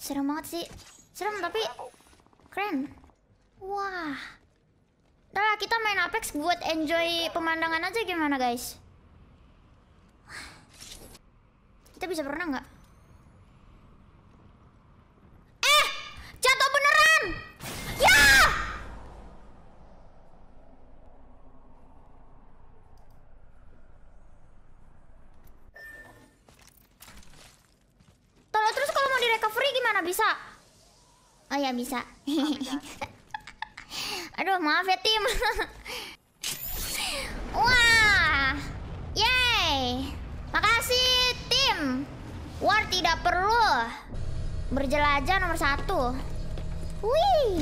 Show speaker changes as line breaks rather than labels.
Serem banget sih. Serem tapi keren. Wah. Udah kita main Apex buat enjoy pemandangan aja gimana guys? Kita bisa berenang nggak? recovery gimana bisa? Oh ya bisa. Oh, Aduh maaf ya tim. Wah, yay! Makasih tim. War tidak perlu berjelajah nomor satu. Wih.